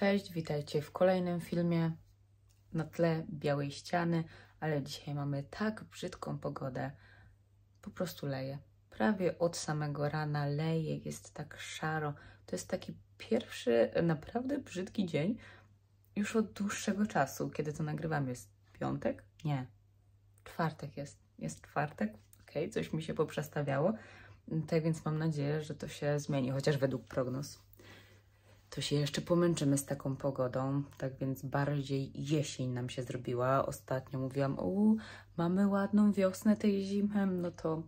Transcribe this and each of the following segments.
Cześć, witajcie w kolejnym filmie na tle białej ściany, ale dzisiaj mamy tak brzydką pogodę, po prostu leje. Prawie od samego rana leje, jest tak szaro. To jest taki pierwszy naprawdę brzydki dzień już od dłuższego czasu, kiedy to nagrywam. Jest piątek? Nie, czwartek jest. Jest czwartek? Okej, okay, coś mi się poprzestawiało. Tak więc mam nadzieję, że to się zmieni, chociaż według prognoz to się jeszcze pomęczymy z taką pogodą, tak więc bardziej jesień nam się zrobiła. Ostatnio mówiłam, o mamy ładną wiosnę tej zimy, no to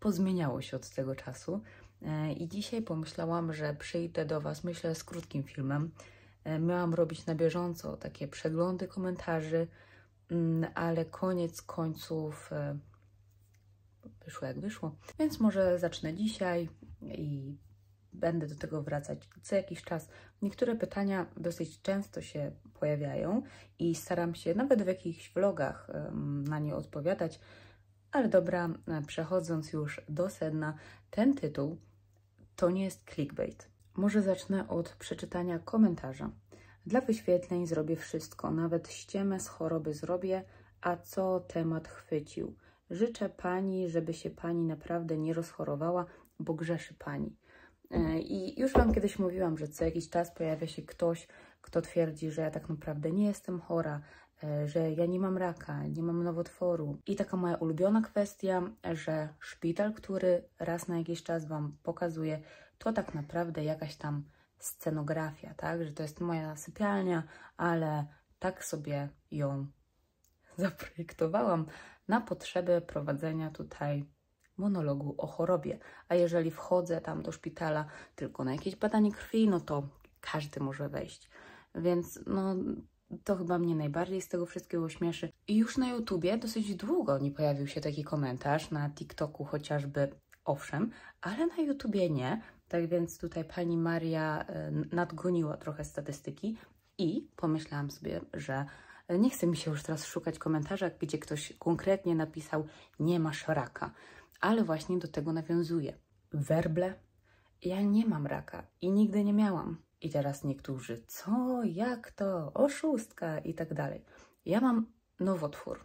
pozmieniało się od tego czasu. E, I dzisiaj pomyślałam, że przyjdę do Was, myślę, z krótkim filmem. E, miałam robić na bieżąco takie przeglądy komentarzy, mm, ale koniec końców e, wyszło jak wyszło. Więc może zacznę dzisiaj i będę do tego wracać co jakiś czas. Niektóre pytania dosyć często się pojawiają i staram się nawet w jakichś vlogach na nie odpowiadać, ale dobra, e, przechodząc już do sedna, ten tytuł to nie jest clickbait. Może zacznę od przeczytania komentarza. Dla wyświetleń zrobię wszystko, nawet ściemę z choroby zrobię, a co temat chwycił. Życzę Pani, żeby się Pani naprawdę nie rozchorowała, bo grzeszy Pani. E, I już Wam kiedyś mówiłam, że co jakiś czas pojawia się ktoś, kto twierdzi, że ja tak naprawdę nie jestem chora, e, że ja nie mam raka, nie mam nowotworu. I taka moja ulubiona kwestia, że szpital, który raz na jakiś czas Wam pokazuje, to tak naprawdę jakaś tam scenografia, tak? Że to jest moja sypialnia, ale tak sobie ją zaprojektowałam na potrzeby prowadzenia tutaj monologu o chorobie. A jeżeli wchodzę tam do szpitala tylko na jakieś badanie krwi, no to każdy może wejść. Więc no, to chyba mnie najbardziej z tego wszystkiego śmieszy. I już na YouTubie dosyć długo nie pojawił się taki komentarz, na TikToku chociażby owszem, ale na YouTubie nie. Tak więc tutaj pani Maria e, nadgoniła trochę statystyki i pomyślałam sobie, że e, nie chce mi się już teraz szukać komentarza, gdzie ktoś konkretnie napisał nie masz raka ale właśnie do tego nawiązuje. Werble? Ja nie mam raka i nigdy nie miałam. I teraz niektórzy, co, jak to, oszustka i tak dalej. Ja mam nowotwór,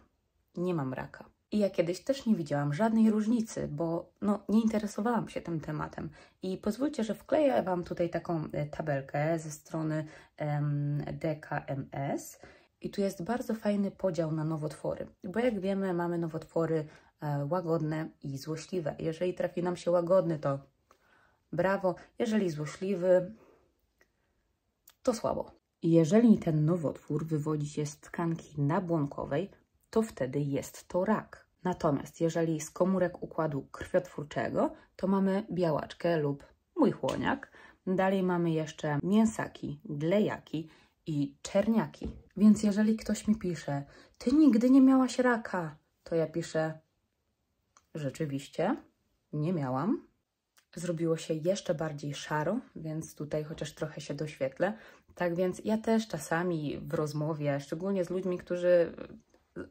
nie mam raka. I ja kiedyś też nie widziałam żadnej różnicy, bo no, nie interesowałam się tym tematem. I pozwólcie, że wkleję Wam tutaj taką e, tabelkę ze strony em, DKMS. I tu jest bardzo fajny podział na nowotwory, bo jak wiemy, mamy nowotwory E, łagodne i złośliwe. Jeżeli trafi nam się łagodny, to brawo, jeżeli złośliwy, to słabo. Jeżeli ten nowotwór wywodzi się z tkanki nabłonkowej, to wtedy jest to rak. Natomiast jeżeli z komórek układu krwiotwórczego, to mamy białaczkę lub mój chłoniak. Dalej mamy jeszcze mięsaki, glejaki i czerniaki. Więc jeżeli ktoś mi pisze, ty nigdy nie miałaś raka, to ja piszę, rzeczywiście nie miałam. Zrobiło się jeszcze bardziej szaro, więc tutaj chociaż trochę się doświetlę. Tak więc ja też czasami w rozmowie, szczególnie z ludźmi, którzy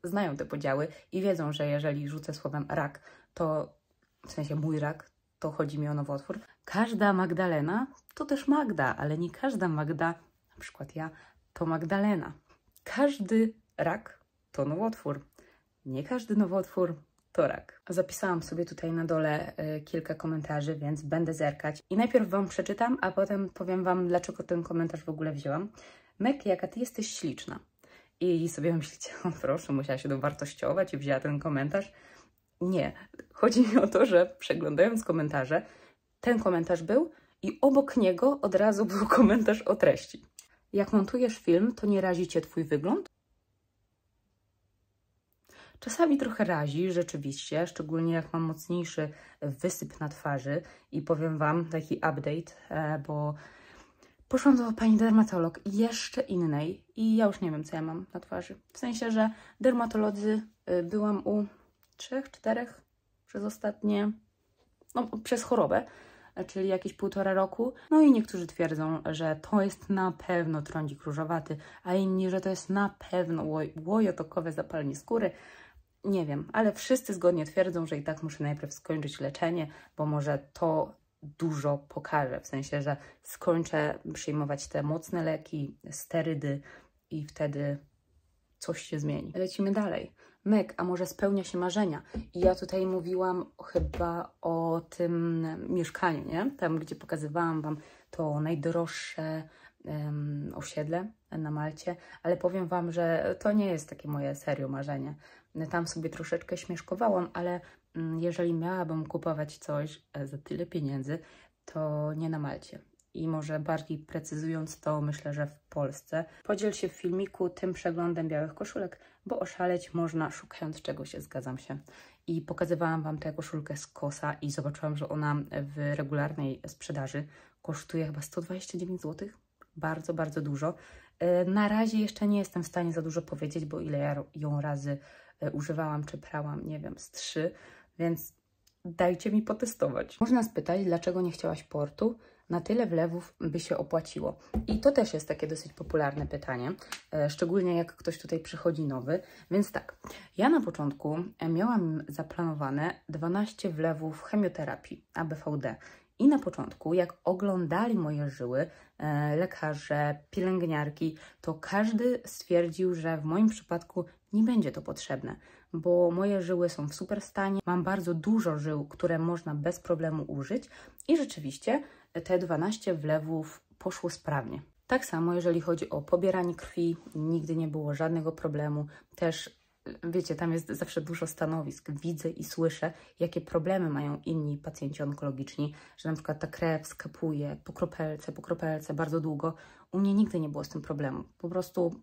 znają te podziały i wiedzą, że jeżeli rzucę słowem rak, to w sensie mój rak, to chodzi mi o nowotwór. Każda Magdalena to też Magda, ale nie każda Magda, na przykład ja, to Magdalena. Każdy rak to nowotwór. Nie każdy nowotwór wtorek. Zapisałam sobie tutaj na dole y, kilka komentarzy, więc będę zerkać. I najpierw Wam przeczytam, a potem powiem Wam, dlaczego ten komentarz w ogóle wzięłam. Mek, jaka Ty jesteś śliczna. I sobie myślicie, o proszę, musiała się dowartościować i wzięła ten komentarz. Nie, chodzi mi o to, że przeglądając komentarze, ten komentarz był i obok niego od razu był komentarz o treści. Jak montujesz film, to nie razi Cię Twój wygląd? Czasami trochę razi, rzeczywiście, szczególnie jak mam mocniejszy wysyp na twarzy i powiem Wam taki update, e, bo poszłam do pani dermatolog jeszcze innej i ja już nie wiem, co ja mam na twarzy. W sensie, że dermatolodzy e, byłam u trzech, czterech przez ostatnie, no przez chorobę, e, czyli jakieś półtora roku. No i niektórzy twierdzą, że to jest na pewno trądzik różowaty, a inni, że to jest na pewno łojotokowe zapalenie skóry, nie wiem, ale wszyscy zgodnie twierdzą, że i tak muszę najpierw skończyć leczenie, bo może to dużo pokaże, w sensie, że skończę przyjmować te mocne leki, sterydy i wtedy coś się zmieni. Lecimy dalej. Meg, a może spełnia się marzenia? I ja tutaj mówiłam chyba o tym mieszkaniu, nie? Tam, gdzie pokazywałam Wam to najdroższe um, osiedle na Malcie, ale powiem Wam, że to nie jest takie moje serio marzenie. Tam sobie troszeczkę śmieszkowałam, ale um, jeżeli miałabym kupować coś e, za tyle pieniędzy, to nie na Malcie. I może bardziej precyzując to, myślę, że w Polsce. Podziel się w filmiku tym przeglądem białych koszulek, bo oszaleć można szukając czegoś, zgadzam się. I pokazywałam Wam tę koszulkę z Kosa i zobaczyłam, że ona w regularnej sprzedaży kosztuje chyba 129 zł bardzo, bardzo dużo. E, na razie jeszcze nie jestem w stanie za dużo powiedzieć, bo ile ja ją razy e, używałam czy prałam, nie wiem, z trzy, więc dajcie mi potestować. Można spytać, dlaczego nie chciałaś portu? Na tyle wlewów by się opłaciło. I to też jest takie dosyć popularne pytanie, e, szczególnie jak ktoś tutaj przychodzi nowy. Więc tak, ja na początku miałam zaplanowane 12 wlewów chemioterapii ABVD. I na początku, jak oglądali moje żyły, E, lekarze, pielęgniarki, to każdy stwierdził, że w moim przypadku nie będzie to potrzebne, bo moje żyły są w super stanie, mam bardzo dużo żył, które można bez problemu użyć i rzeczywiście te 12 wlewów poszło sprawnie. Tak samo jeżeli chodzi o pobieranie krwi, nigdy nie było żadnego problemu. Też wiecie, tam jest zawsze dużo stanowisk, widzę i słyszę, jakie problemy mają inni pacjenci onkologiczni, że na przykład ta krew skapuje po kropelce, po kropelce bardzo długo. U mnie nigdy nie było z tym problemu. Po prostu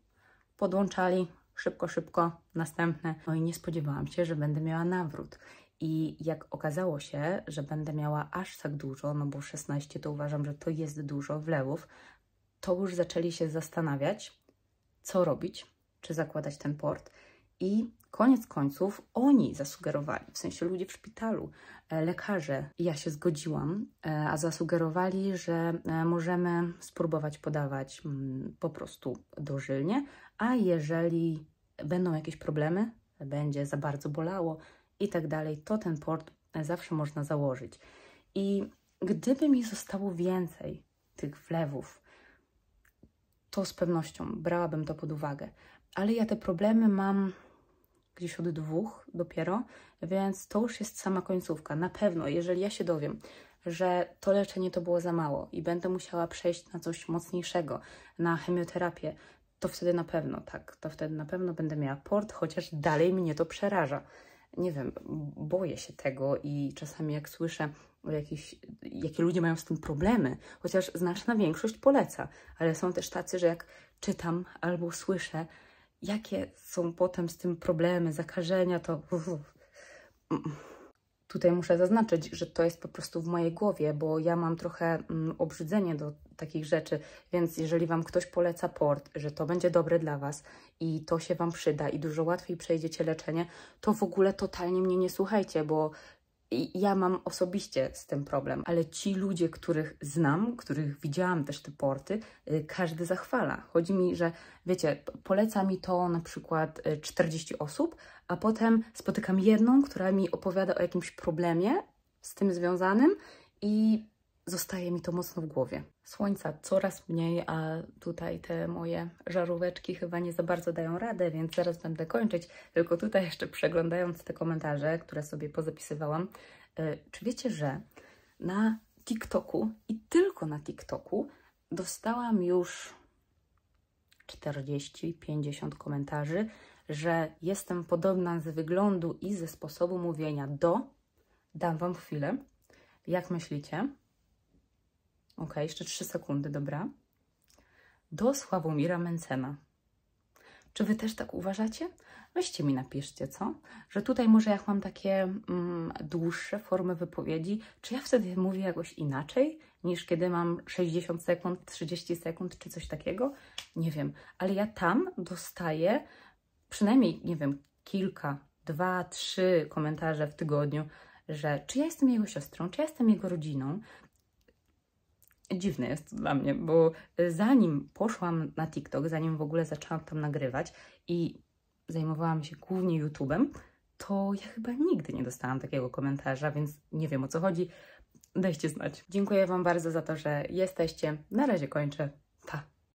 podłączali szybko, szybko, następne. No i nie spodziewałam się, że będę miała nawrót. I jak okazało się, że będę miała aż tak dużo, no bo 16 to uważam, że to jest dużo wlewów, to już zaczęli się zastanawiać, co robić, czy zakładać ten port. I koniec końców oni zasugerowali, w sensie ludzie w szpitalu, e, lekarze, ja się zgodziłam, e, a zasugerowali, że e, możemy spróbować podawać mm, po prostu dożylnie, a jeżeli będą jakieś problemy, będzie za bardzo bolało i tak dalej, to ten port zawsze można założyć. I gdyby mi zostało więcej tych wlewów, to z pewnością brałabym to pod uwagę, ale ja te problemy mam gdzieś od dwóch dopiero, więc to już jest sama końcówka. Na pewno, jeżeli ja się dowiem, że to leczenie to było za mało i będę musiała przejść na coś mocniejszego, na chemioterapię, to wtedy na pewno, tak, to wtedy na pewno będę miała port, chociaż dalej mnie to przeraża. Nie wiem, boję się tego i czasami jak słyszę o jakie ludzie mają z tym problemy, chociaż znaczna większość poleca, ale są też tacy, że jak czytam albo słyszę, jakie są potem z tym problemy, zakażenia, to mm, mm. tutaj muszę zaznaczyć, że to jest po prostu w mojej głowie, bo ja mam trochę mm, obrzydzenie do takich rzeczy, więc jeżeli Wam ktoś poleca port, że to będzie dobre dla Was i to się Wam przyda i dużo łatwiej przejdziecie leczenie, to w ogóle totalnie mnie nie słuchajcie, bo ja mam osobiście z tym problem, ale ci ludzie, których znam, których widziałam też te porty, y, każdy zachwala. Chodzi mi, że wiecie, poleca mi to na przykład 40 y, osób, a potem spotykam jedną, która mi opowiada o jakimś problemie z tym związanym i zostaje mi to mocno w głowie. Słońca coraz mniej, a tutaj te moje żaróweczki chyba nie za bardzo dają radę, więc zaraz będę kończyć. Tylko tutaj jeszcze przeglądając te komentarze, które sobie pozapisywałam, e, czy wiecie, że na TikToku i tylko na TikToku dostałam już 40-50 komentarzy, że jestem podobna z wyglądu i ze sposobu mówienia do. Dam Wam chwilę. Jak myślicie? Ok, jeszcze 3 sekundy, dobra. Do Sławomira Mencena. Czy wy też tak uważacie? Weźcie mi napiszcie, co? Że tutaj może jak mam takie mm, dłuższe formy wypowiedzi, czy ja wtedy mówię jakoś inaczej niż kiedy mam 60 sekund, 30 sekund czy coś takiego? Nie wiem, ale ja tam dostaję przynajmniej, nie wiem, kilka, dwa, trzy komentarze w tygodniu, że czy ja jestem jego siostrą, czy ja jestem jego rodziną, dziwne jest to dla mnie, bo y, zanim poszłam na TikTok, zanim w ogóle zaczęłam tam nagrywać i zajmowałam się głównie YouTube'em, to ja chyba nigdy nie dostałam takiego komentarza, więc nie wiem o co chodzi. Dajcie znać. Dziękuję Wam bardzo za to, że jesteście. Na razie kończę. Pa!